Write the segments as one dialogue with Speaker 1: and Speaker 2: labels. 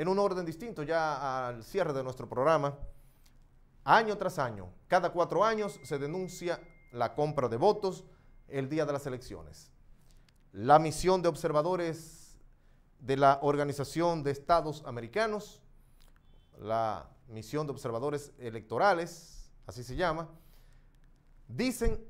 Speaker 1: en un orden distinto ya al cierre de nuestro programa. Año tras año, cada cuatro años se denuncia la compra de votos el día de las elecciones. La misión de observadores de la Organización de Estados Americanos, la misión de observadores electorales, así se llama, dicen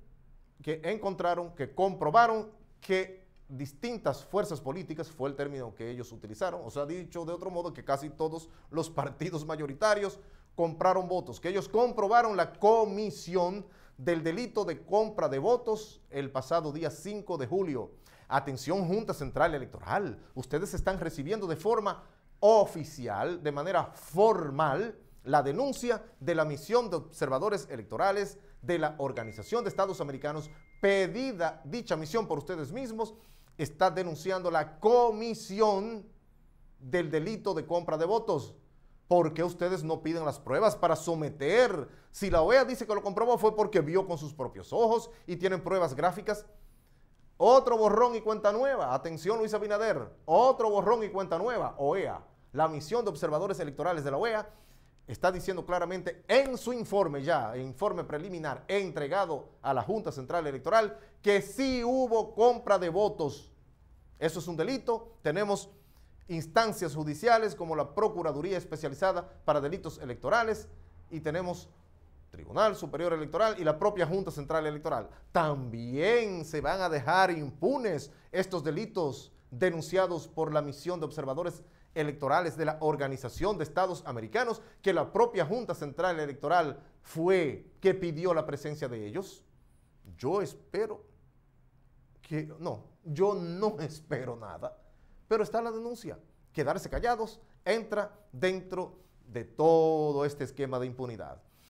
Speaker 1: que encontraron, que comprobaron que distintas fuerzas políticas, fue el término que ellos utilizaron, o sea, dicho de otro modo que casi todos los partidos mayoritarios compraron votos, que ellos comprobaron la comisión del delito de compra de votos el pasado día 5 de julio. Atención Junta Central Electoral, ustedes están recibiendo de forma oficial, de manera formal, la denuncia de la misión de observadores electorales de la Organización de Estados Americanos, pedida dicha misión por ustedes mismos está denunciando la comisión del delito de compra de votos. ¿Por qué ustedes no piden las pruebas para someter? Si la OEA dice que lo comprobó fue porque vio con sus propios ojos y tienen pruebas gráficas. Otro borrón y cuenta nueva. Atención Luis Abinader. Otro borrón y cuenta nueva. OEA. La misión de observadores electorales de la OEA está diciendo claramente en su informe ya, informe preliminar entregado a la Junta Central Electoral, que sí hubo compra de votos eso es un delito. Tenemos instancias judiciales como la Procuraduría Especializada para Delitos Electorales y tenemos Tribunal Superior Electoral y la propia Junta Central Electoral. También se van a dejar impunes estos delitos denunciados por la misión de observadores electorales de la Organización de Estados Americanos, que la propia Junta Central Electoral fue que pidió la presencia de ellos. Yo espero no, yo no espero nada, pero está la denuncia. Quedarse callados entra dentro de todo este esquema de impunidad.